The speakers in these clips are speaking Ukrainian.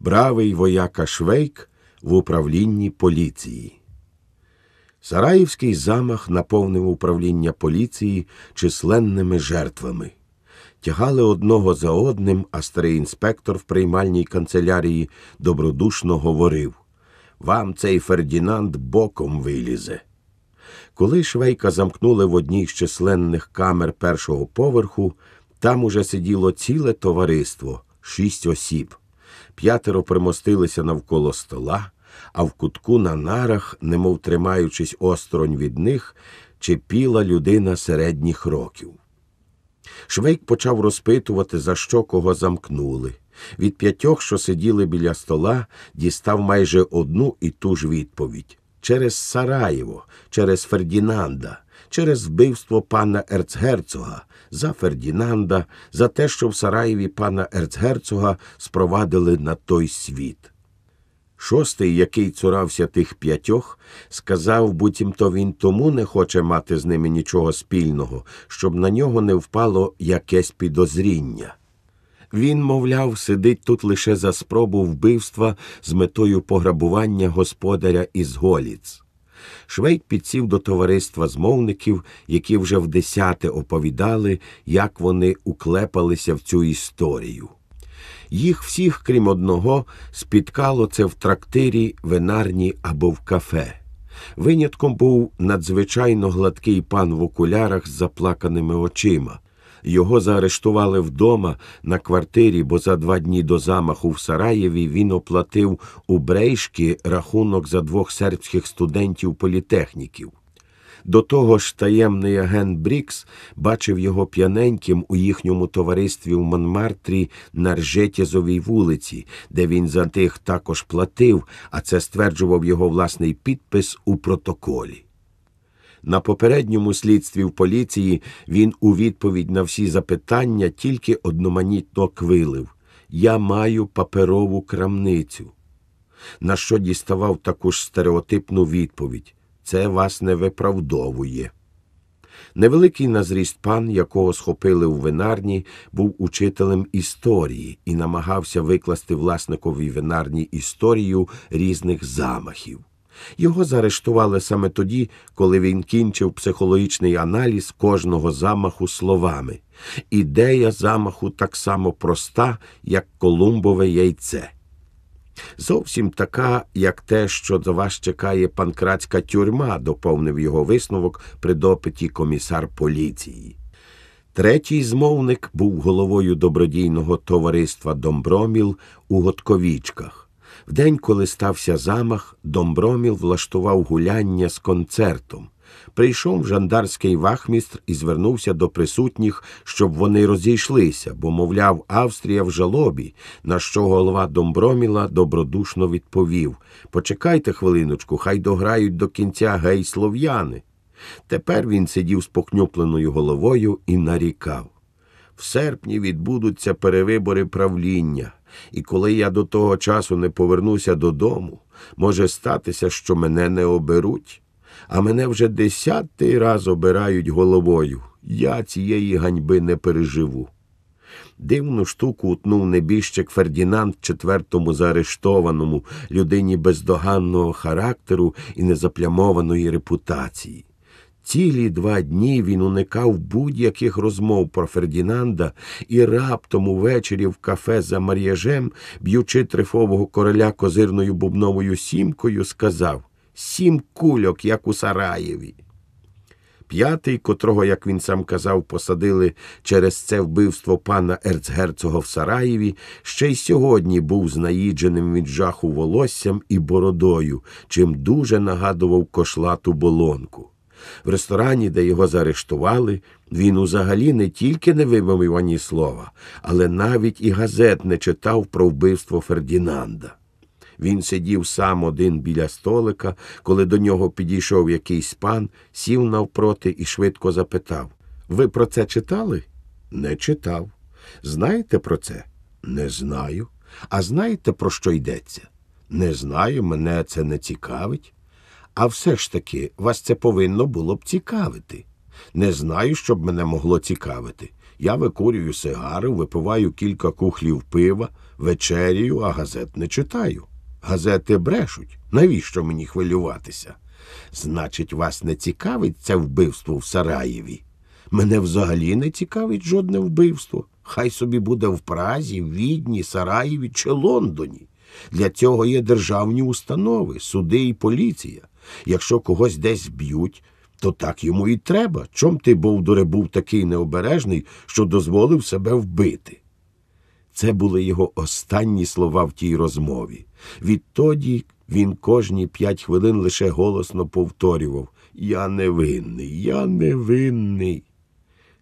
бравий вояка Швейк в управлінні поліції. Сараївський замах наповнив управління поліції численними жертвами. Тягали одного за одним, а старий інспектор в приймальній канцелярії добродушно говорив Вам цей Фердінанд боком вилізе. Коли Швейка замкнули в одній з численних камер першого поверху, там уже сиділо ціле товариство шість осіб. П'ятеро примостилися навколо стола, а в кутку на нарах, немов тримаючись осторонь від них, чепіла людина середніх років. Швейк почав розпитувати, за що кого замкнули. Від п'ятьох, що сиділи біля стола, дістав майже одну і ту ж відповідь через Сараєво, через Фердінанда, через вбивство пана Ерцгерцога, за Фердінанда, за те, що в Сараєві пана Ерцгерцога спровадили на той світ. Шостий, який цурався тих п'ятьох, сказав, буцімто він тому не хоче мати з ними нічого спільного, щоб на нього не впало якесь підозріння. Він, мовляв, сидить тут лише за спробу вбивства з метою пограбування господаря із Голіц. Швейк підсів до товариства змовників, які вже в десяте оповідали, як вони уклепалися в цю історію. Їх всіх, крім одного, спіткало це в трактирі, винарні або в кафе. Винятком був надзвичайно гладкий пан в окулярах з заплаканими очима. Його заарештували вдома на квартирі, бо за два дні до замаху в Сараєві він оплатив у Брейшки рахунок за двох сербських студентів політехніків. До того ж, таємний агент Брікс бачив його п'яненьким у їхньому товаристві в Монмартрі на Ржетєзовій вулиці, де він за тих також платив, а це стверджував його власний підпис у протоколі. На попередньому слідстві в поліції він у відповідь на всі запитання тільки одноманітно квилив Я маю паперову крамницю. На що діставав таку ж стереотипну відповідь Це вас не виправдовує. Невеликий на зріст пан, якого схопили у винарні, був учителем історії і намагався викласти власникові винарні історію різних замахів. Його заарештували саме тоді, коли він кінчив психологічний аналіз кожного замаху словами. Ідея замаху так само проста, як колумбове яйце. Зовсім така, як те, що за вас чекає панкратська тюрма, доповнив його висновок при допиті комісар поліції. Третій змовник був головою добродійного товариства Домброміл у Готковічках. В день, коли стався замах, Домброміл влаштував гуляння з концертом. Прийшов жандарський вахмістр і звернувся до присутніх, щоб вони розійшлися, бо, мовляв, Австрія в жалобі, на що голова Домброміла добродушно відповів Почекайте хвилиночку, хай дограють до кінця гей слов'яни. Тепер він сидів з похнюпленою головою і нарікав. В серпні відбудуться перевибори правління і коли я до того часу не повернуся додому, може статися, що мене не оберуть, а мене вже десятий раз обирають головою. Я цієї ганьби не переживу. Дивну штуку утнув небіжчик Фердінанд четвертому заарештованому, людині бездоганного характеру і незаплямованої репутації. Цілі два дні він уникав будь-яких розмов про Фердінанда і раптом увечері в кафе за Мар'яжем, б'ючи трифового короля козирною бубновою сімкою, сказав Сім кульок, як у Сараєві. П'ятий, котрого, як він сам казав, посадили через це вбивство пана Ерцгерцога в Сараєві, ще й сьогодні був знаїдженим від жаху волоссям і бородою, чим дуже нагадував кошлату болонку. В ресторані, де його заарештували, він узагалі не тільки не вимовив ані слова, але навіть і газет не читав про вбивство Фердінанда. Він сидів сам один біля столика, коли до нього підійшов якийсь пан, сів навпроти і швидко запитав Ви про це читали? Не читав. Знаєте про це? Не знаю. А знаєте, про що йдеться? Не знаю, мене це не цікавить. А все ж таки, вас це повинно було б цікавити. Не знаю, що б мене могло цікавити. Я викурюю сигари, випиваю кілька кухлів пива, вечерію, а газет не читаю. Газети брешуть. Навіщо мені хвилюватися? Значить, вас не цікавить це вбивство в Сараєві? Мене взагалі не цікавить жодне вбивство. Хай собі буде в Празі, Відні, Сараєві чи Лондоні. Для цього є державні установи, суди і поліція. Якщо когось десь б'ють, то так йому і треба. Чом ти, Бовдуре, був такий необережний, що дозволив себе вбити? Це були його останні слова в тій розмові. Відтоді він кожні п'ять хвилин лише голосно повторював Я невинний, я невинний.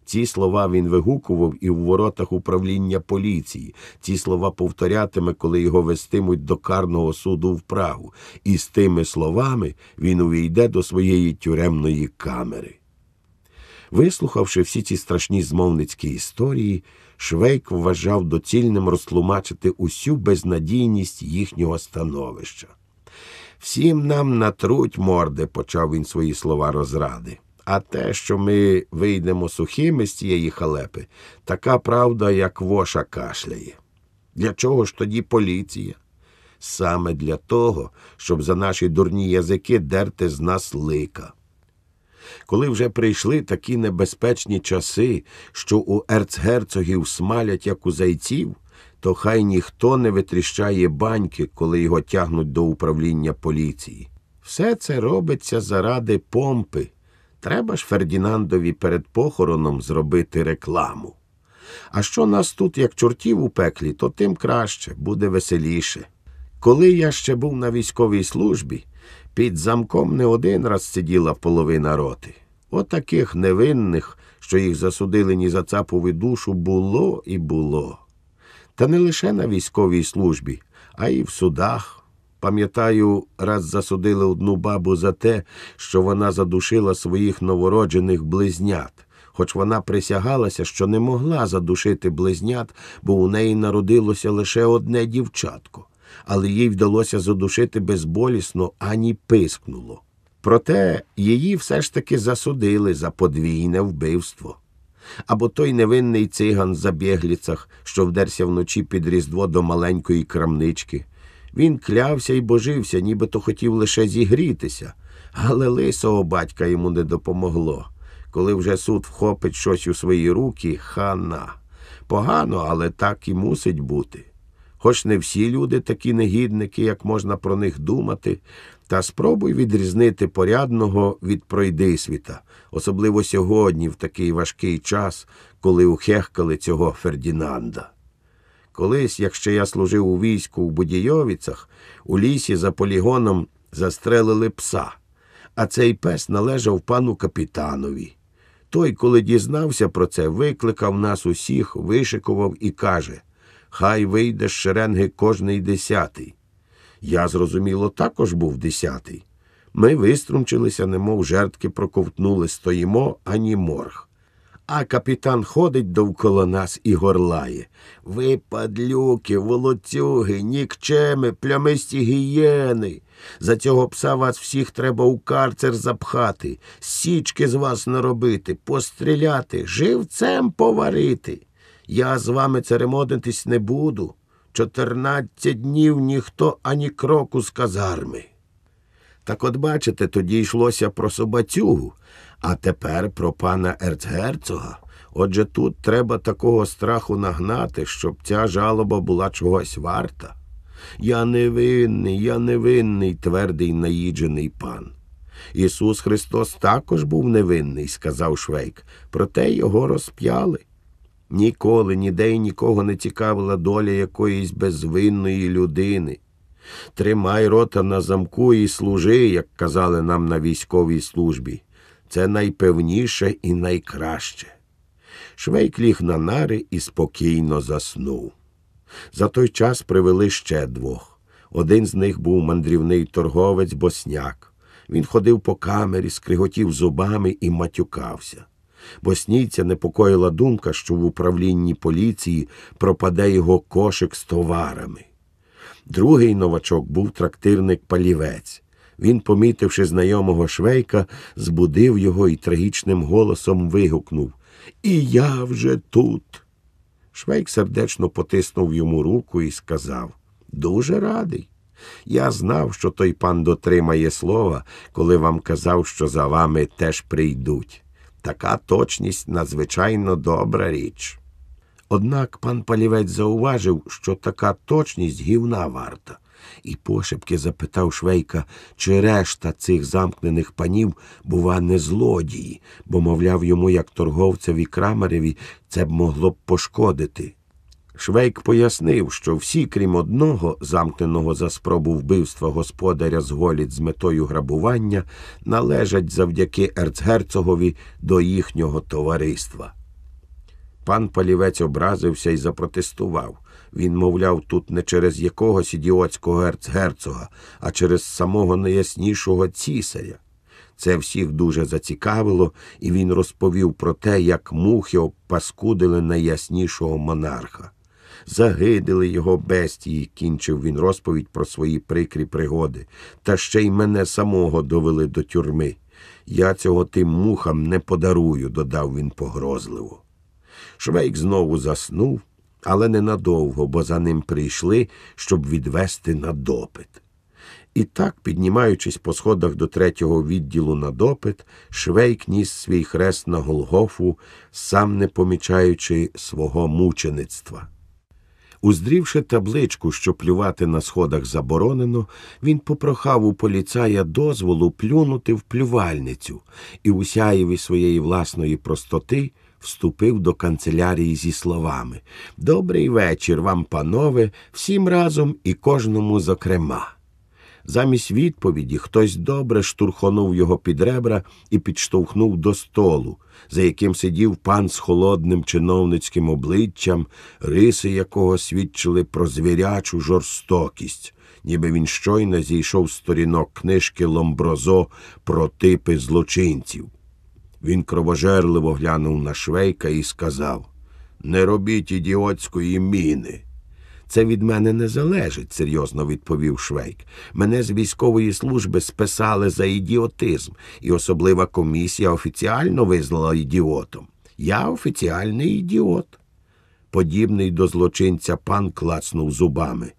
Ці слова він вигукував і в воротах управління поліції. Ці слова повторятиме, коли його вестимуть до карного суду в Прагу. І з тими словами він увійде до своєї тюремної камери. Вислухавши всі ці страшні змовницькі історії, Швейк вважав доцільним розтлумачити усю безнадійність їхнього становища. Всім нам натруть морди, почав він свої слова розради. А те, що ми вийдемо сухими з цієї халепи, така правда, як воша кашляє. Для чого ж тоді поліція? Саме для того, щоб за наші дурні язики дерти з нас лика. Коли вже прийшли такі небезпечні часи, що у ерцгерцогів смалять, як у зайців, то хай ніхто не витріщає баньки, коли його тягнуть до управління поліції. Все це робиться заради помпи. Треба ж Фердінандові перед похороном зробити рекламу. А що нас тут, як чортів у пеклі, то тим краще, буде веселіше. Коли я ще був на військовій службі, під замком не один раз сиділа половина роти. Отаких От невинних, що їх засудили ні за цапову душу, було і було. Та не лише на військовій службі, а й в судах, Пам'ятаю, раз засудили одну бабу за те, що вона задушила своїх новороджених близнят, хоч вона присягалася, що не могла задушити близнят, бо у неї народилося лише одне дівчатко, але їй вдалося задушити безболісно ані пискнуло. Проте її все ж таки засудили за подвійне вбивство. Або той невинний циган за Бігліцах, що вдерся вночі під різдво до маленької крамнички. Він клявся і божився, нібито хотів лише зігрітися, але лисого батька йому не допомогло. Коли вже суд вхопить щось у свої руки, хана. Погано, але так і мусить бути. Хоч не всі люди такі негідники, як можна про них думати, та спробуй відрізнити порядного від пройдисвіта, особливо сьогодні, в такий важкий час, коли ухехкали цього Фердінанда. Колись, якщо я служив у війську в Будійовіцях, у лісі за полігоном застрелили пса, а цей пес належав пану капітанові. Той, коли дізнався про це, викликав нас усіх, вишикував і каже Хай вийде з шеренги кожний десятий. Я, зрозуміло, також був десятий. Ми виструмчилися, немов жертки проковтнули, стоїмо ані морг. А капітан ходить довкола нас і горлає. Ви, падлюки, волоцюги, нікчеми, плямисті гієни. За цього пса вас всіх треба у карцер запхати, січки з вас наробити, постріляти, живцем поварити. Я з вами церемонитись не буду. Чотирнадцять днів ніхто ані кроку з казарми. Так от бачите, тоді йшлося про собацюгу, а тепер про пана Ерцгерцога. Отже, тут треба такого страху нагнати, щоб ця жалоба була чогось варта. Я невинний, я невинний, твердий наїджений пан. Ісус Христос також був невинний, сказав Швейк, проте його розп'яли. Ніколи ніде й нікого не цікавила доля якоїсь безвинної людини. Тримай рота на замку і служи, як казали нам на військовій службі це найпевніше і найкраще. Швейк ліг на нари і спокійно заснув. За той час привели ще двох. Один з них був мандрівний торговець босняк. Він ходив по камері, скриготів зубами і матюкався. Боснійця непокоїла думка, що в управлінні поліції пропаде його кошик з товарами. Другий новачок був трактирник палівець. Він, помітивши знайомого швейка, збудив його і трагічним голосом вигукнув І я вже тут. Швейк сердечно потиснув йому руку і сказав Дуже радий. Я знав, що той пан дотримає слова, коли вам казав, що за вами теж прийдуть. Така точність надзвичайно добра річ. Однак пан палівець зауважив, що така точність гівна варта і пошепки запитав Швейка, чи решта цих замкнених панів, бува, не злодії, бо, мовляв, йому, як торговцеві крамареві, це б могло б пошкодити. Швейк пояснив, що всі, крім одного, замкненого за спробу вбивства господаря з голід з метою грабування, належать завдяки ерцгерцогові до їхнього товариства. Пан палівець образився і запротестував. Він, мовляв, тут не через якогось ідіотського герцгерцога, а через самого найяснішого цісаря. Це всіх дуже зацікавило, і він розповів про те, як мухи обпаскудили найяснішого монарха. Загидили його бестії, кінчив він розповідь про свої прикрі пригоди, та ще й мене самого довели до тюрми. Я цього тим мухам не подарую, додав він погрозливо. Швейк знову заснув але ненадовго, бо за ним прийшли, щоб відвести на допит. І так, піднімаючись по сходах до третього відділу на допит, Швейк ніс свій хрест на Голгофу, сам не помічаючи свого мучеництва. Уздрівши табличку, що плювати на сходах заборонено, він попрохав у поліцая дозволу плюнути в плювальницю і усяєві своєї власної простоти вступив до канцелярії зі словами Добрий вечір вам, панове, всім разом і кожному зокрема. Замість відповіді хтось добре штурхонув його під ребра і підштовхнув до столу, за яким сидів пан з холодним чиновницьким обличчям, риси якого свідчили про звірячу жорстокість, ніби він щойно зійшов з сторінок книжки Ломброзо про типи злочинців. Він кровожерливо глянув на швейка і сказав Не робіть ідіотської міни. Це від мене не залежить, серйозно відповів Швейк. Мене з військової служби списали за ідіотизм, і особлива комісія офіціально визнала ідіотом. Я офіціальний ідіот. Подібний до злочинця пан клацнув зубами.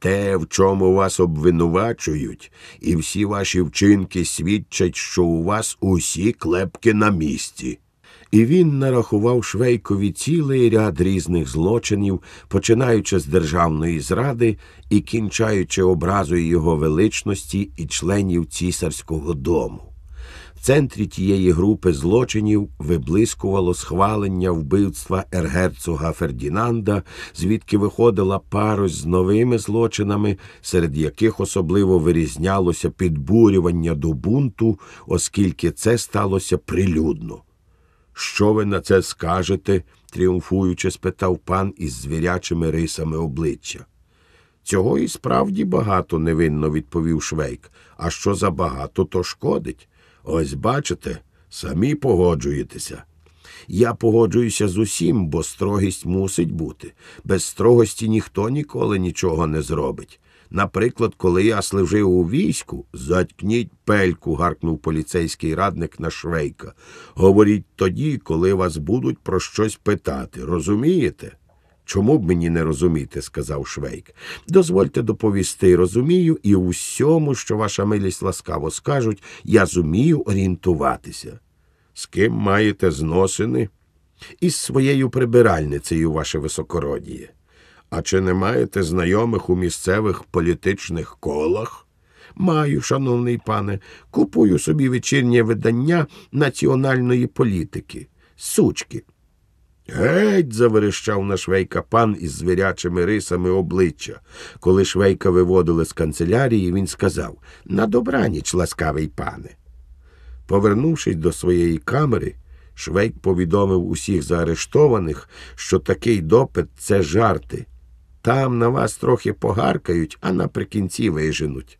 Те, в чому вас обвинувачують, і всі ваші вчинки свідчать, що у вас усі клепки на місці. І він нарахував Швейкові цілий ряд різних злочинів, починаючи з державної зради і кінчаючи образою його величності і членів цісарського дому. В центрі тієї групи злочинів виблискувало схвалення вбивства ергерцога Фердінанда, звідки виходила парось з новими злочинами, серед яких особливо вирізнялося підбурювання до бунту, оскільки це сталося прилюдно. Що ви на це скажете? тріумфуючи, спитав пан із звірячими рисами обличчя. Цього і справді багато невинно відповів Швейк, а що забагато, то шкодить. Ось бачите, самі погоджуєтеся. Я погоджуюся з усім, бо строгість мусить бути. Без строгості ніхто ніколи нічого не зробить. Наприклад, коли я служив у війську, заткніть пельку, гаркнув поліцейський радник на швейка. Говоріть тоді, коли вас будуть про щось питати, розумієте? Чому б мені не розуміти, сказав Швейк. Дозвольте доповісти, розумію, і у всьому, що ваша милість ласкаво скажуть, я зумію орієнтуватися. З ким маєте зносини? Із своєю прибиральницею, ваше високородіє. А чи не маєте знайомих у місцевих політичних колах? Маю, шановний пане, купую собі вечірнє видання національної політики, сучки. Геть. заверещав на швейка пан із звірячими рисами обличчя. Коли швейка виводили з канцелярії, він сказав На добраніч, ласкавий пане. Повернувшись до своєї камери, Швейк повідомив усіх заарештованих, що такий допит це жарти. Там на вас трохи погаркають, а наприкінці виженуть.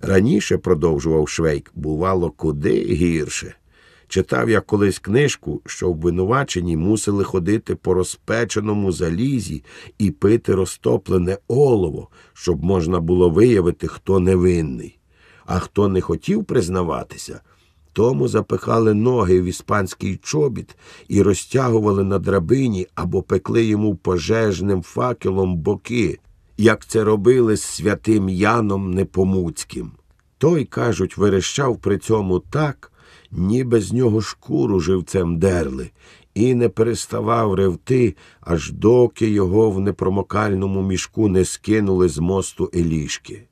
Раніше, продовжував Швейк, бувало куди гірше. Читав я колись книжку, що обвинувачені мусили ходити по розпеченому залізі і пити розтоплене олово, щоб можна було виявити, хто невинний. А хто не хотів признаватися, тому запихали ноги в іспанський чобіт і розтягували на драбині або пекли йому пожежним факелом боки, як це робили з святим Яном Непомуцьким. Той, кажуть, верещав при цьому так ніби з нього шкуру живцем дерли, і не переставав ревти, аж доки його в непромокальному мішку не скинули з мосту елішки.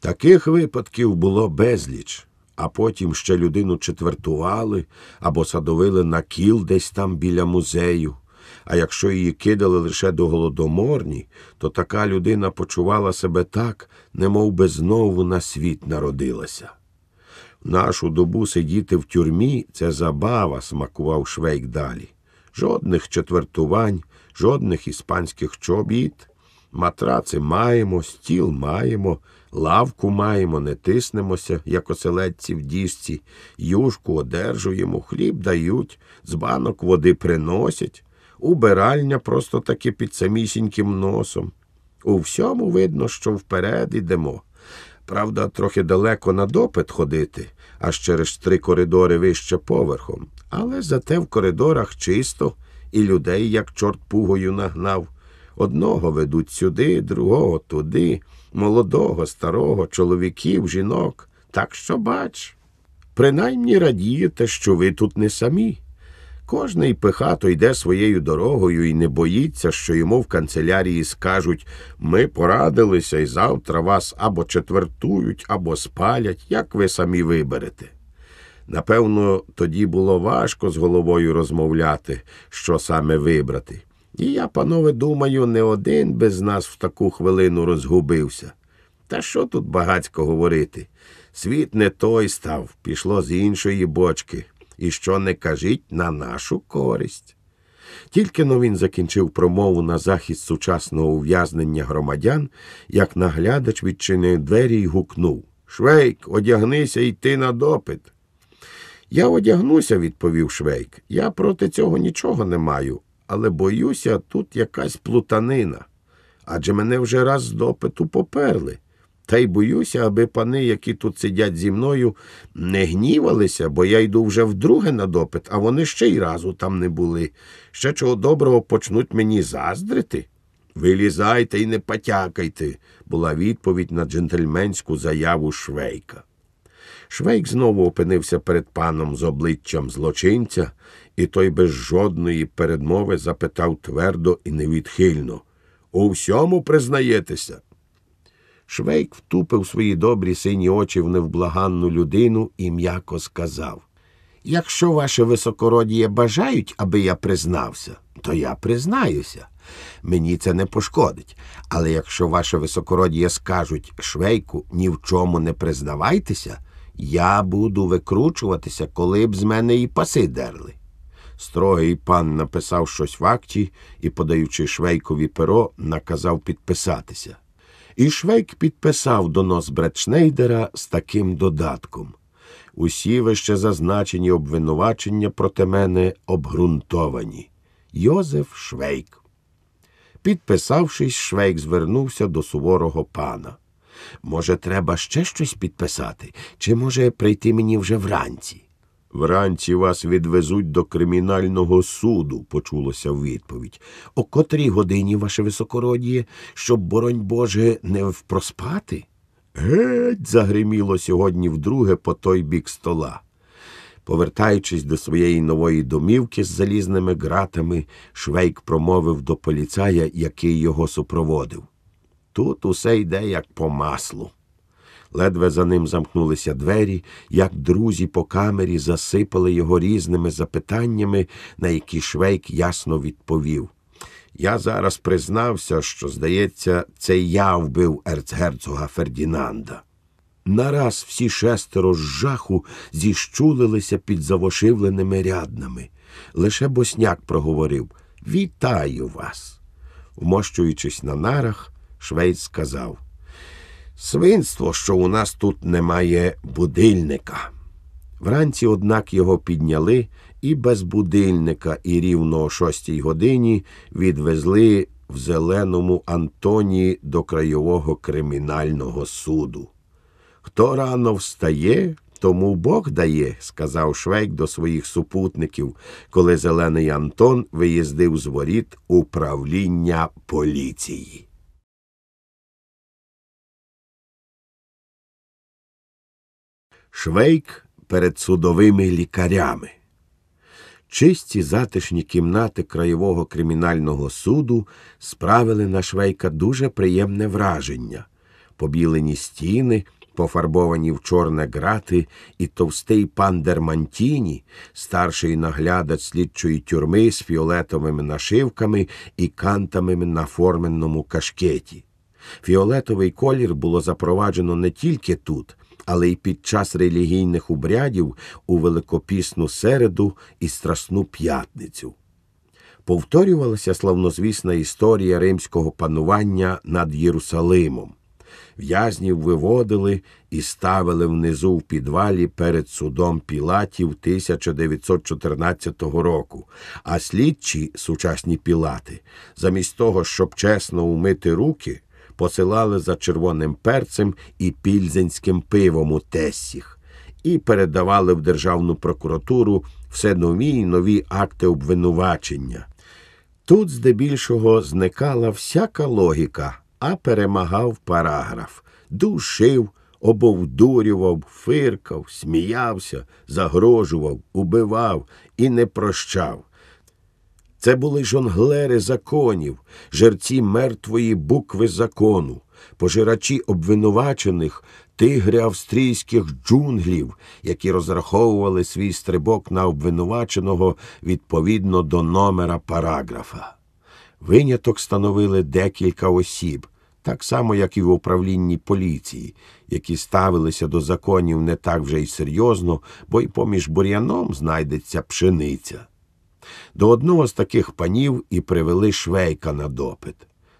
Таких випадків було безліч, а потім ще людину четвертували або садовили на кіл десь там біля музею. А якщо її кидали лише до голодоморні, то така людина почувала себе так, немов би знову на світ народилася. Нашу добу сидіти в тюрмі це забава, смакував Швейк далі. Жодних четвертувань, жодних іспанських чобіт. Матраци маємо, стіл маємо, лавку маємо, не тиснемося, як оселедці в діжці, юшку одержуємо, хліб дають, з банок води приносять, убиральня просто таки під самісіньким носом. У всьому видно, що вперед ідемо. Правда, трохи далеко на допит ходити, аж через три коридори вище поверхом, але зате в коридорах чисто і людей, як чорт пугою нагнав. Одного ведуть сюди, другого туди, молодого, старого, чоловіків, жінок. Так що бач. Принаймні радієте, що ви тут не самі. Кожний пихато йде своєю дорогою і не боїться, що йому в канцелярії скажуть ми порадилися і завтра вас або четвертують, або спалять, як ви самі виберете. Напевно, тоді було важко з головою розмовляти, що саме вибрати. І я, панове, думаю, не один без нас в таку хвилину розгубився. Та що тут багацько говорити? Світ не той став, пішло з іншої бочки і що не кажіть на нашу користь. Тільки но він закінчив промову на захист сучасного ув'язнення громадян, як наглядач відчинив двері і гукнув Швейк, одягнися йти на допит. Я одягнуся, відповів Швейк. Я проти цього нічого не маю, але боюся, тут якась плутанина. Адже мене вже раз з допиту поперли. Та й боюся, аби пани, які тут сидять зі мною, не гнівалися, бо я йду вже вдруге на допит, а вони ще й разу там не були. Ще чого доброго почнуть мені заздрити. Вилізайте і не потякайте, була відповідь на джентльменську заяву Швейка. Швейк знову опинився перед паном з обличчям злочинця, і той без жодної передмови запитав твердо і невідхильно У всьому признаєтеся? Швейк втупив свої добрі сині очі в невблаганну людину і м'яко сказав Якщо ваше високородіє бажають, аби я признався, то я признаюся. Мені це не пошкодить. Але якщо ваше високородіє скажуть Швейку, ні в чому не признавайтеся, я буду викручуватися, коли б з мене і паси дерли. Строгий пан написав щось в акті і, подаючи Швейкові перо, наказав підписатися. І Швейк підписав донос Бречнейдера з таким додатком усі вище зазначені обвинувачення проти мене обґрунтовані. Йозеф Швейк. Підписавшись, Швейк звернувся до суворого пана. Може, треба ще щось підписати, чи може прийти мені вже вранці? Вранці вас відвезуть до кримінального суду, почулося в відповідь. О котрій годині, ваше високородіє, щоб, боронь Боже, не впроспати? Геть. загриміло сьогодні вдруге по той бік стола. Повертаючись до своєї нової домівки з залізними ґратами, Швейк промовив до поліцая, який його супроводив. Тут усе йде як по маслу ледве за ним замкнулися двері, як друзі по камері засипали його різними запитаннями, на які Швейк ясно відповів. Я зараз признався, що, здається, це я вбив ерцгерцога Фердінанда. Нараз всі шестеро з жаху зіщулилися під завошивленими ряднами. Лише босняк проговорив Вітаю вас. Вмощуючись на нарах, Швейц сказав Свинство, що у нас тут немає будильника. Вранці, однак, його підняли і без будильника, і рівно о шостій годині відвезли в зеленому Антоні до краєвого кримінального суду. Хто рано встає, тому Бог дає, сказав Швейк до своїх супутників, коли зелений Антон виїздив з воріт управління поліції. Швейк перед судовими лікарями. Чисті затишні кімнати Краєвого кримінального суду справили на Швейка дуже приємне враження побілені стіни, пофарбовані в чорне грати, і товстий пандер Мантіні, старший наглядач слідчої тюрми з фіолетовими нашивками і кантами на форменному кашкеті. Фіолетовий колір було запроваджено не тільки тут, але й під час релігійних обрядів у Великопісну середу і Страсну п'ятницю. Повторювалася славнозвісна історія римського панування над Єрусалимом. В'язнів виводили і ставили внизу в підвалі перед судом пілатів 1914 року, а слідчі, сучасні пілати, замість того, щоб чесно умити руки, посилали за червоним перцем і пільзенським пивом у Тессіх і передавали в Державну прокуратуру все нові й нові акти обвинувачення. Тут здебільшого зникала всяка логіка, а перемагав параграф, душив, обовдурював, фиркав, сміявся, загрожував, убивав і не прощав. Це були жонглери законів, жерці мертвої букви закону, пожирачі обвинувачених тигри австрійських джунглів, які розраховували свій стрибок на обвинуваченого відповідно до номера параграфа. Виняток становили декілька осіб, так само, як і в управлінні поліції, які ставилися до законів не так вже й серйозно, бо й поміж бур'яном знайдеться пшениця. До одного з таких панів і привели швейка на допит.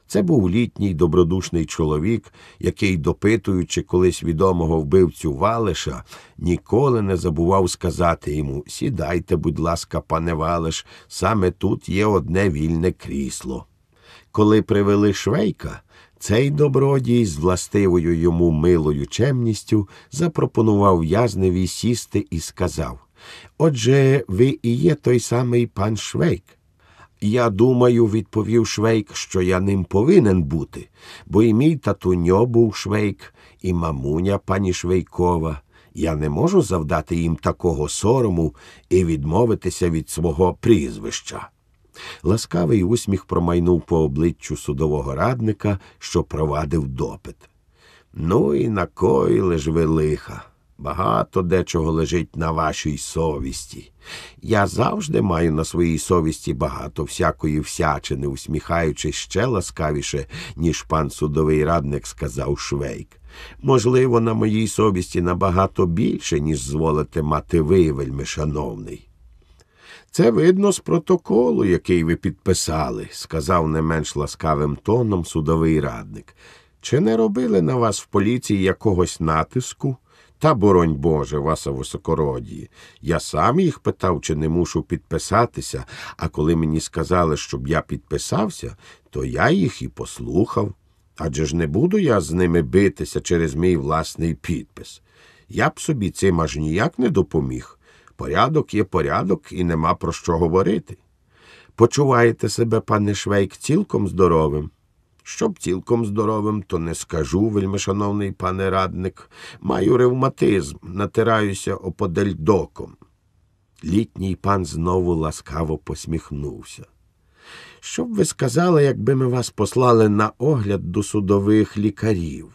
Це був літній добродушний чоловік, який, допитуючи колись відомого вбивцю Валиша, ніколи не забував сказати йому Сідайте, будь ласка, пане Валиш, саме тут є одне вільне крісло. Коли привели швейка, цей добродій з властивою йому милою чемністю запропонував в'язневі сісти і сказав Отже, ви і є той самий пан Швейк. Я думаю, відповів Швейк, що я ним повинен бути, бо і мій татуньо був Швейк, і мамуня пані Швейкова. Я не можу завдати їм такого сорому і відмовитися від свого прізвища. Ласкавий усміх промайнув по обличчю судового радника, що провадив допит. Ну і накоїли ж ви лиха. Багато дечого лежить на вашій совісті. Я завжди маю на своїй совісті багато всякої всячини, усміхаючись ще ласкавіше, ніж пан судовий радник сказав Швейк. Можливо, на моїй совісті набагато більше, ніж зволите мати ви, вельми, шановний. Це видно з протоколу, який ви підписали, сказав не менш ласкавим тоном судовий радник. Чи не робили на вас в поліції якогось натиску? Та боронь Боже, васа високородії. Я сам їх питав, чи не мушу підписатися, а коли мені сказали, щоб я підписався, то я їх і послухав. Адже ж не буду я з ними битися через мій власний підпис. Я б собі цим аж ніяк не допоміг. Порядок є порядок і нема про що говорити. Почуваєте себе, пане Швейк, цілком здоровим. Щоб цілком здоровим, то не скажу, вельмишановний пане радник, маю ревматизм, натираюся оподельдоком. Літній пан знову ласкаво посміхнувся. Що б ви сказали, якби ми вас послали на огляд до судових лікарів?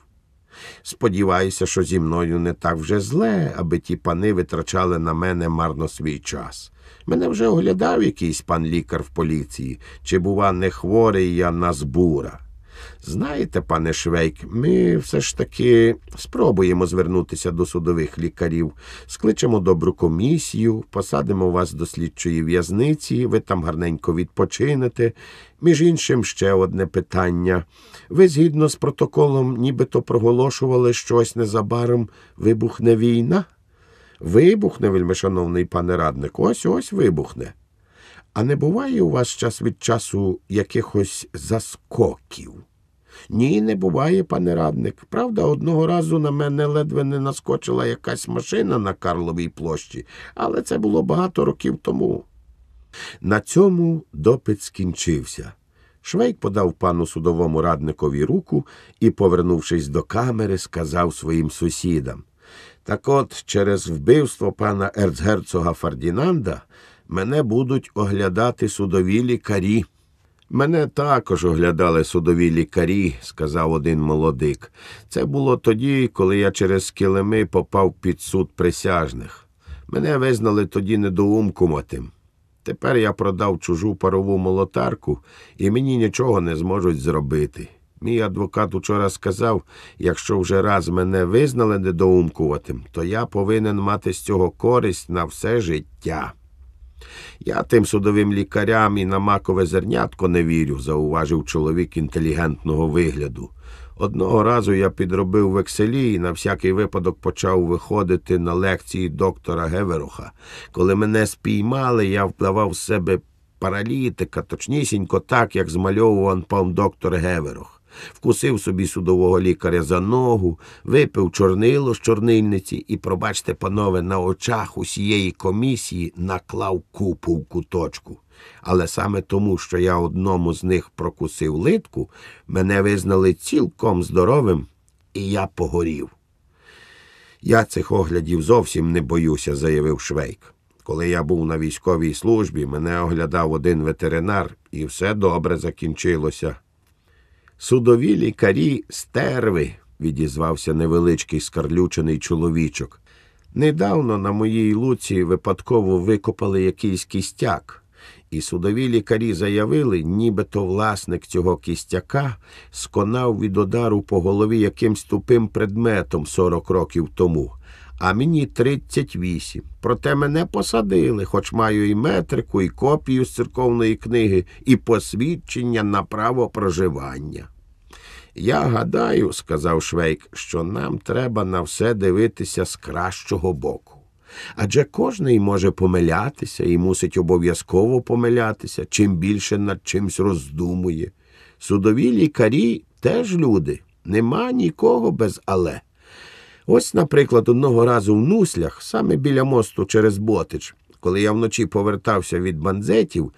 Сподіваюся, що зі мною не так вже зле, аби ті пани витрачали на мене марно свій час. Мене вже оглядав якийсь пан лікар в поліції, чи, бува, не хворий я на збура. Знаєте, пане Швейк, ми все ж таки спробуємо звернутися до судових лікарів, скличемо добру комісію, посадимо вас до слідчої в'язниці, ви там гарненько відпочинете. Між іншим, ще одне питання. Ви згідно з протоколом, нібито проголошували, що ось незабаром вибухне війна? Вибухне, вельмишановний пане радник, ось ось вибухне. А не буває у вас час від часу якихось заскоків? Ні, не буває, пане радник. Правда, одного разу на мене ледве не наскочила якась машина на Карловій площі, але це було багато років тому. На цьому допит скінчився. Швейк подав пану судовому радникові руку і, повернувшись до камери, сказав своїм сусідам Так от, через вбивство пана ерцгерцога Фардінанда мене будуть оглядати судові лікарі. Мене також оглядали судові лікарі, сказав один молодик. Це було тоді, коли я через килими попав під суд присяжних. Мене визнали тоді недоумкуватим. Тепер я продав чужу парову молотарку, і мені нічого не зможуть зробити. Мій адвокат учора сказав, якщо вже раз мене визнали недоумкуватим, то я повинен мати з цього користь на все життя. Я тим судовим лікарям і на макове зернятко не вірю, зауважив чоловік інтелігентного вигляду. Одного разу я підробив векселі і на всякий випадок почав виходити на лекції доктора Гевероха. Коли мене спіймали, я впливав з себе паралітика, точнісінько так, як змальовував пан доктор Геверох вкусив собі судового лікаря за ногу, випив чорнило з чорнильниці і, пробачте, панове, на очах усієї комісії наклав купу в куточку. Але саме тому, що я одному з них прокусив литку, мене визнали цілком здоровим, і я погорів. Я цих оглядів зовсім не боюся, заявив Швейк. Коли я був на військовій службі, мене оглядав один ветеринар, і все добре закінчилося. Судові лікарі стерви, відізвався невеличкий скарлючений чоловічок. Недавно на моїй луці випадково викопали якийсь кістяк, і судові лікарі заявили, нібито власник цього кістяка сконав від удару по голові якимсь тупим предметом 40 років тому а мені 38. Проте мене посадили, хоч маю і метрику, і копію з церковної книги, і посвідчення на право проживання. Я гадаю, сказав Швейк, що нам треба на все дивитися з кращого боку. Адже кожний може помилятися і мусить обов'язково помилятися, чим більше над чимсь роздумує. Судові лікарі теж люди, нема нікого без але. Ось, наприклад, одного разу в нуслях, саме біля мосту через Ботич, коли я вночі повертався від банзетів,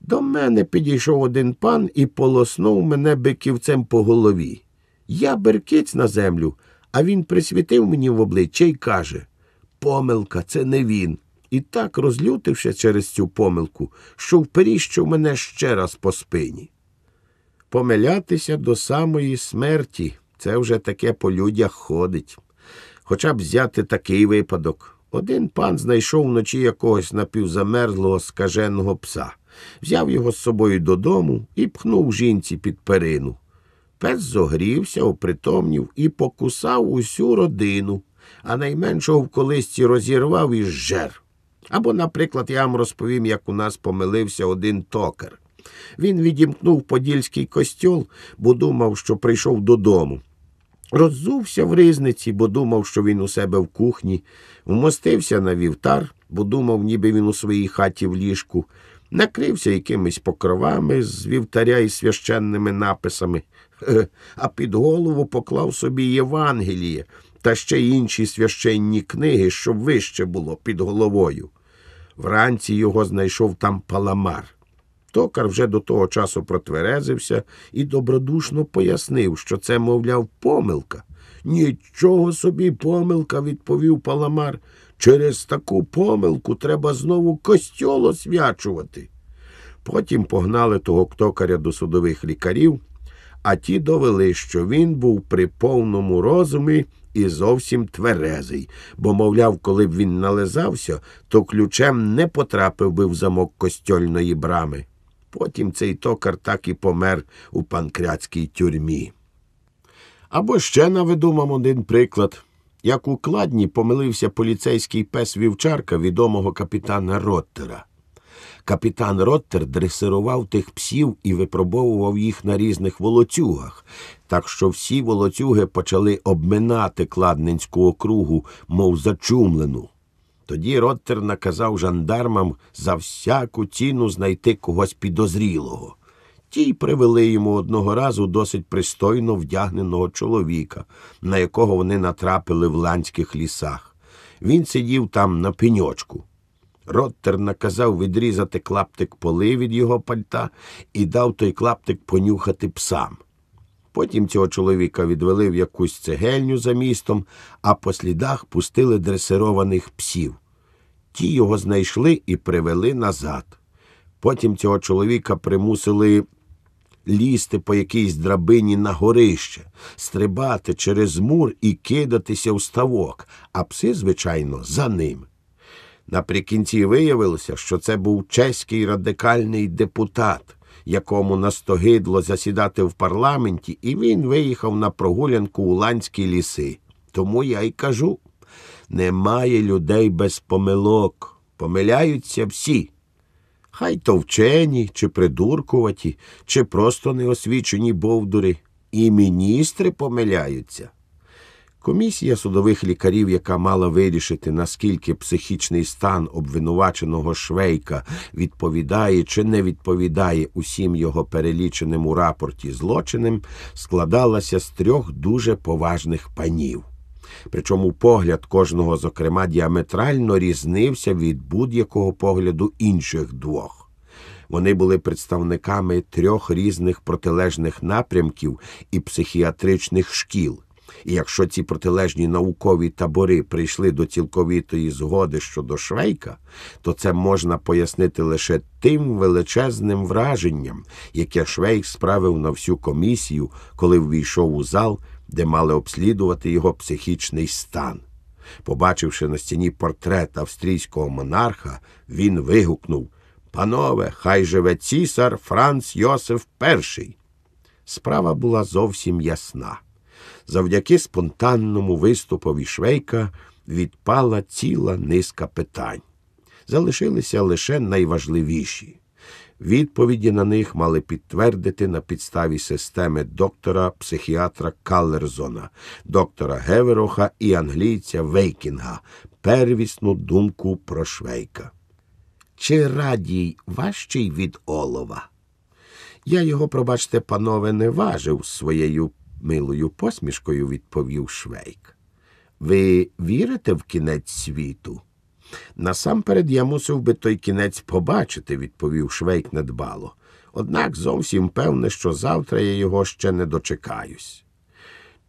до мене підійшов один пан і полоснув мене биківцем по голові. Я беркець на землю, а він присвітив мені в обличчя і каже Помилка, це не він. І так, розлютився через цю помилку, що вперіщив мене ще раз по спині. Помилятися до самої смерті це вже таке по людях ходить. Хоча б взяти такий випадок. Один пан знайшов вночі якогось напівзамерзлого, скаженого пса, взяв його з собою додому і пхнув жінці під перину. Пес зогрівся, опритомнів і покусав усю родину, а найменшого в колисці розірвав і жер. Або, наприклад, я вам розповім, як у нас помилився один токар. Він відімкнув подільський костьол, бо думав, що прийшов додому. Роззувся в ризниці, бо думав, що він у себе в кухні, вмостився на вівтар, бо думав, ніби він у своїй хаті в ліжку, накрився якимись покровами з вівтаря і священними написами, а під голову поклав собі Євангеліє та ще інші священні книги, щоб вище було під головою. Вранці його знайшов там паламар. Токар вже до того часу протверезився і добродушно пояснив, що це, мовляв, помилка. Нічого собі помилка, відповів Паламар. Через таку помилку треба знову костьол освячувати. Потім погнали того ктокаря до судових лікарів, а ті довели, що він був при повному розумі і зовсім тверезий, бо, мовляв, коли б він нализався, то ключем не потрапив би в замок костьольної брами. Потім цей токар так і помер у панкрятській тюрмі. Або ще наведу вам один приклад як у кладні помилився поліцейський пес вівчарка відомого капітана Роттера. Капітан Роттер дресирував тих псів і випробовував їх на різних волоцюгах, так що всі волоцюги почали обминати кладненську округу, мов зачумлену. Тоді Роттер наказав жандармам за всяку ціну знайти когось підозрілого. Ті привели йому одного разу досить пристойно вдягненого чоловіка, на якого вони натрапили в ланських лісах. Він сидів там на пеньочку. Роттер наказав відрізати клаптик поли від його пальта і дав той клаптик понюхати псам. Потім цього чоловіка відвели в якусь цегельню за містом, а по слідах пустили дресированих псів. Ті його знайшли і привели назад. Потім цього чоловіка примусили лізти по якійсь драбині на горище, стрибати через мур і кидатися в ставок, а пси, звичайно, за ним. Наприкінці виявилося, що це був чеський радикальний депутат якому настогидло засідати в парламенті, і він виїхав на прогулянку у ланські ліси. Тому я й кажу немає людей без помилок, помиляються всі. Хай то вчені, чи придуркуваті, чи просто неосвічені бовдури, і міністри помиляються. Комісія судових лікарів, яка мала вирішити, наскільки психічний стан обвинуваченого Швейка відповідає чи не відповідає усім його переліченим у рапорті злочинам, складалася з трьох дуже поважних панів. Причому погляд кожного, зокрема, діаметрально різнився від будь-якого погляду інших двох. Вони були представниками трьох різних протилежних напрямків і психіатричних шкіл. І якщо ці протилежні наукові табори прийшли до цілковітої згоди щодо Швейка, то це можна пояснити лише тим величезним враженням, яке Швейк справив на всю комісію, коли ввійшов у зал, де мали обслідувати його психічний стан. Побачивши на стіні портрет австрійського монарха, він вигукнув Панове, хай живе цісар Франц Йосиф І. Справа була зовсім ясна завдяки спонтанному виступові Швейка відпала ціла низка питань. Залишилися лише найважливіші. Відповіді на них мали підтвердити на підставі системи доктора психіатра Каллерзона, доктора Гевероха і англійця Вейкінга первісну думку про Швейка. Чи радій важчий від олова? Я його, пробачте, панове, не важив своєю милою посмішкою відповів Швейк. Ви вірите в кінець світу? Насамперед я мусив би той кінець побачити, відповів Швейк недбало. Однак зовсім певне, що завтра я його ще не дочекаюсь.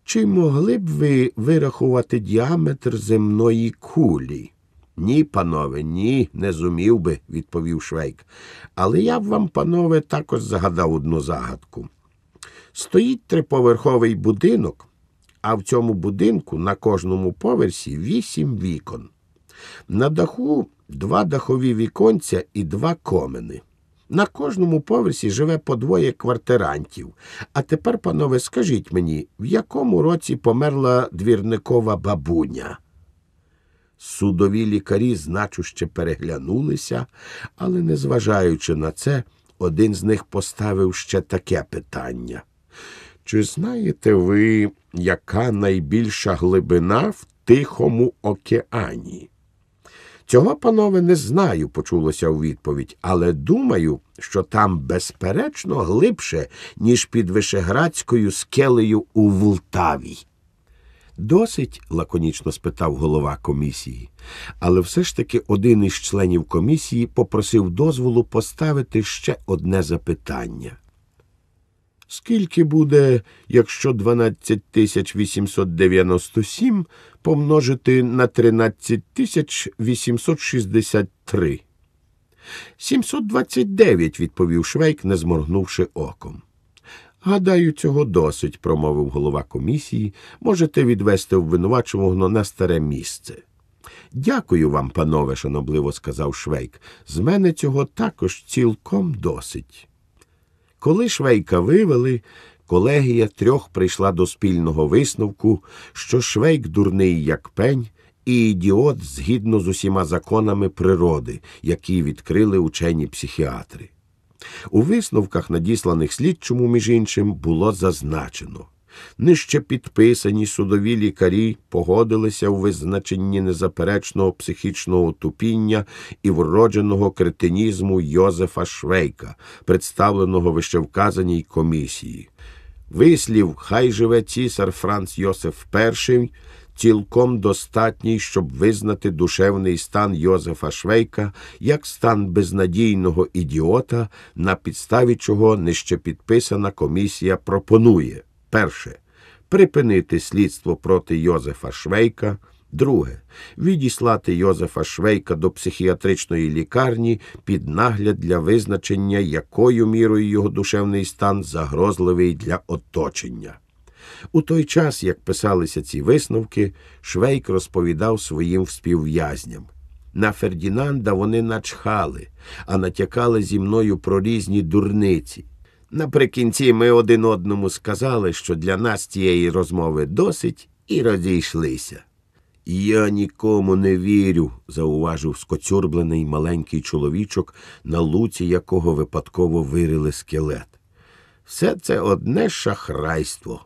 Чи могли б ви вирахувати діаметр земної кулі? Ні, панове, ні, не зумів би, відповів Швейк. Але я б вам, панове, також загадав одну загадку. Стоїть триповерховий будинок, а в цьому будинку на кожному поверсі вісім вікон. На даху два дахові віконця і два комини. На кожному поверсі живе по двоє квартирантів. А тепер, панове, скажіть мені, в якому році померла двірникова бабуня? Судові лікарі значуще переглянулися, але, незважаючи на це, один з них поставив ще таке питання. Чи знаєте ви, яка найбільша глибина в Тихому океані? Цього, панове, не знаю, почулося у відповідь, але думаю, що там безперечно глибше, ніж під вишеградською скелею у Вултаві. Досить, лаконічно спитав голова комісії, але все ж таки один із членів комісії попросив дозволу поставити ще одне запитання. Скільки буде, якщо 12897 помножити на 13863? 729, відповів Швейк, не зморгнувши оком. Гадаю, цього досить, промовив голова комісії. Можете відвести обвинувачуваного на старе місце. Дякую вам, панове, шанобливо сказав Швейк. З мене цього також цілком досить. Коли Швейка вивели, колегія трьох прийшла до спільного висновку, що Швейк дурний, як пень, і ідіот згідно з усіма законами природи, які відкрили учені психіатри. У висновках, надісланих слідчому, між іншим, було зазначено. Нижче підписані судові лікарі погодилися у визначенні незаперечного психічного тупіння і вродженого кретинізму Йозефа Швейка, представленого вищевказаній комісії. Вислів, хай живе цісар Франц Йосиф І. Цілком достатній, щоб визнати душевний стан Йозефа Швейка як стан безнадійного ідіота, на підставі чого нещепідписана комісія пропонує. Перше припинити слідство проти Йозефа Швейка. Друге відіслати Йозефа Швейка до психіатричної лікарні під нагляд для визначення, якою мірою його душевний стан загрозливий для оточення. У той час, як писалися ці висновки, Швейк розповідав своїм співв'язням. На Фердінанда вони начхали, а натякали зі мною про різні дурниці. Наприкінці ми один одному сказали, що для нас цієї розмови досить, і розійшлися. Я нікому не вірю, зауважив скоцюрблений маленький чоловічок, на луці якого випадково вирили скелет. Все це одне шахрайство.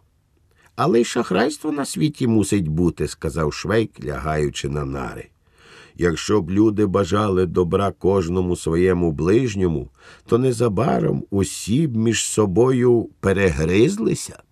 Але й шахрайство на світі мусить бути, сказав Швейк, лягаючи на нари. Якщо б люди бажали добра кожному своєму ближньому, то незабаром усі б між собою перегризлися.